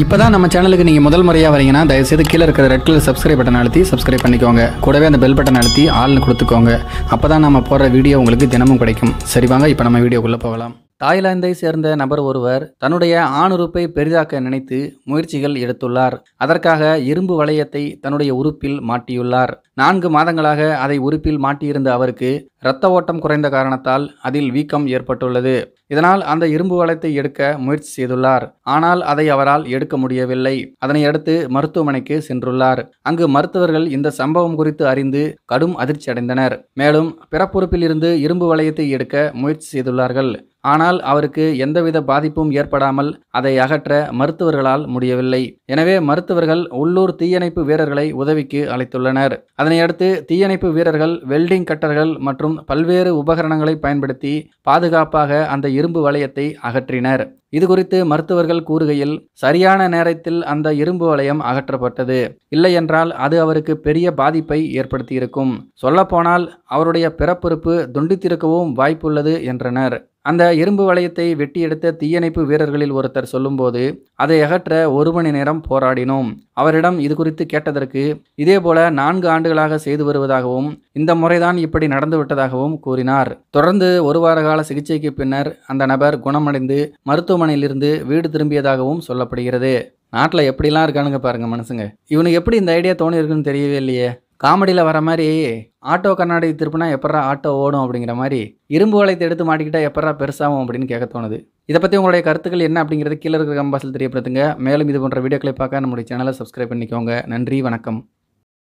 இப்போ தான் நம்ம சேனலுக்கு நீங்கள் முதல் முறையாக வரீங்கன்னா தயவுசெய்து கீழே இருக்கிற ரெட் கலர் சப்ஸ்கிரைப் பட்டன் அழுத்தி சப்ஸ்கிரைப் பண்ணிக்கோங்க கூடவே அந்த பெல் பட்டன் அழுத்தி ஆள்னு கொடுத்துக்கோங்க அப்போ தான் நம்ம போடுற வீடியோ உங்களுக்கு தினமும் கிடைக்கும் சரி வாங்க இப்போ நம்ம வீடியோக்குள்ளே போகலாம் தாய்லாந்தை சேர்ந்த நபர் ஒருவர் தன்னுடைய ஆணுறுப்பை பெரிதாக்க நினைத்து முயற்சிகள் எடுத்துள்ளார் அதற்காக இரும்பு வளையத்தை தன்னுடைய உறுப்பில் மாட்டியுள்ளார் நான்கு மாதங்களாக அதை உறுப்பில் மாட்டியிருந்த அவருக்கு இரத்த ஓட்டம் குறைந்த காரணத்தால் அதில் வீக்கம் ஏற்பட்டுள்ளது இதனால் அந்த இரும்பு வளத்தை எடுக்க முயற்சி செய்துள்ளார் ஆனால் அதை அவரால் எடுக்க முடியவில்லை அதனை அடுத்து மருத்துவமனைக்கு சென்றுள்ளார் அங்கு மருத்துவர்கள் இந்த சம்பவம் குறித்து அறிந்து கடும் அதிர்ச்சி அடைந்தனர் மேலும் பிறப்புறுப்பில் இருந்து இரும்பு வளையத்தை எடுக்க முயற்சி செய்துள்ளார்கள் ஆனால் அவருக்கு எந்தவித பாதிப்பும் ஏற்படாமல் அதை அகற்ற மருத்துவர்களால் முடியவில்லை எனவே மருத்துவர்கள் உள்ளூர் தீயணைப்பு வீரர்களை உதவிக்கு அழைத்துள்ளனர் அதனையடுத்து தீயணைப்பு வீரர்கள் வெல்டிங் கட்டர்கள் மற்றும் பல்வேறு உபகரணங்களை பயன்படுத்தி பாதுகாப்பாக அந்த இரும்பு வளையத்தை அகற்றினர் இது குறித்து மருத்துவர்கள் கூறுகையில் சரியான நேரத்தில் அந்த இரும்பு வளையம் அகற்றப்பட்டது இல்லையென்றால் அது அவருக்கு பெரிய பாதிப்பை ஏற்படுத்தியிருக்கும் சொல்லப்போனால் அவருடைய பிறப்புறுப்பு துண்டித்திருக்கவும் வாய்ப்புள்ளது என்றனர் அந்த இரும்பு வளையத்தை வெட்டி எடுத்த தீயணைப்பு வீரர்களில் ஒருத்தர் சொல்லும்போது அதை அகற்ற ஒரு மணி நேரம் போராடினோம் அவரிடம் இது குறித்து கேட்டதற்கு இதேபோல நான்கு ஆண்டுகளாக செய்து வருவதாகவும் இந்த முறைதான் இப்படி நடந்துவிட்டதாகவும் கூறினார் தொடர்ந்து ஒரு வார கால சிகிச்சைக்கு பின்னர் அந்த நபர் குணமடைந்து மருத்துவமனையிலிருந்து வீடு திரும்பியதாகவும் சொல்லப்படுகிறது நாட்டில் எப்படிலாம் இருக்கானுங்க பாருங்க மனுஷங்க இவனுக்கு எப்படி இந்த ஐடியா தோணியிருக்குன்னு தெரியவே இல்லையே காமெடியில் வர மாதிரி ஆட்டோ கண்ணாடி திருப்பினா எப்படா ஆட்டோ ஓடும் அப்படிங்கிற மாதிரி இரும்பு வளையத்தை எடுத்து மாட்டிக்கிட்டால் எப்படா பெருசாகும் அப்படின்னு கேட்க தோணுது இதை பற்றி உங்களுடைய கருத்துக்கள் என்ன அப்படிங்கிறது கீழே இருக்கிற கம்பாசில் தெரியப்படுத்துங்க மேலும் இது போன்ற வீடியோக்களை பார்க்க நம்முடைய சேனலை சப்ஸ்கிரைப் பண்ணிக்கோங்க நன்றி வணக்கம்